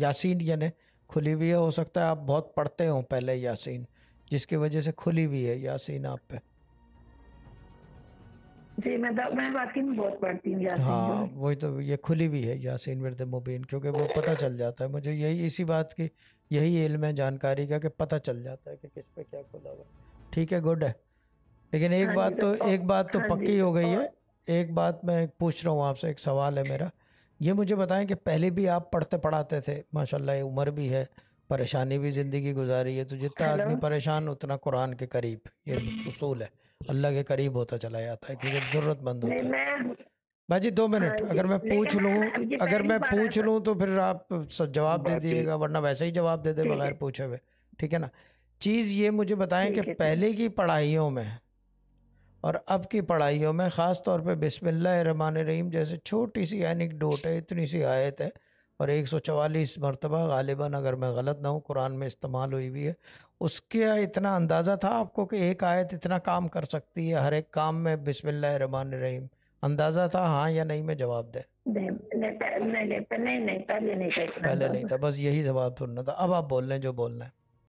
यासीन यानी खुली हुई है हो सकता है आप बहुत पढ़ते हो पहले यासीन जिसकी वजह से खुली हुई है यासीन आप पे जी मैं मैं बात बहुत पढ़ती हाँ वही तो ये खुली भी है यासीन वर्द मुबीन क्योंकि वो पता चल जाता है मुझे यही इसी बात की यही इल्म है जानकारी का कि पता चल जाता है कि किस पे क्या खुला हुआ ठीक है गुड है लेकिन एक हाँ बात तो, तो एक बात तो हाँ पक्की हो गई है एक बात मैं पूछ रहा हूँ आपसे एक सवाल है मेरा ये मुझे बताएं कि पहले भी आप पढ़ते पढ़ाते थे माशाल्लाह उम्र भी है परेशानी भी ज़िंदगी गुजारी है तो जितना आदमी परेशान उतना कुरान के करीब ये हम्म। उसूल है अल्लाह के करीब होता चला जाता है क्योंकि ज़रूरतमंद होता है भाजी दो हाँ मिनट अगर मैं पूछ लूँ अगर मैं पूछ लूँ तो फिर आप जवाब दे दिएगा वरना वैसे ही जवाब दे दे बगैर पूछे हुए ठीक है ना चीज़ ये मुझे बताएं कि पहले की पढ़ाइयों में और अब की पढ़ाइयों में ख़ास तौर पे बिस्मिल्लाहमान रहीम जैसे छोटी सी एनिक डोट है इतनी सी आयत है और 144 मरतबा गालिबा अगर मैं गलत ना हूँ कुरान में इस्तेमाल हुई हुई है उसके इतना अंदाज़ा था आपको कि एक आयत इतना काम कर सकती है हर एक काम में रमान रहीम अंदाज़ा था हाँ या नहीं मैं जवाब दें पहले नहीं था बस यही जवाब सुनना था अब आप बोल रहे हैं जो बोलना है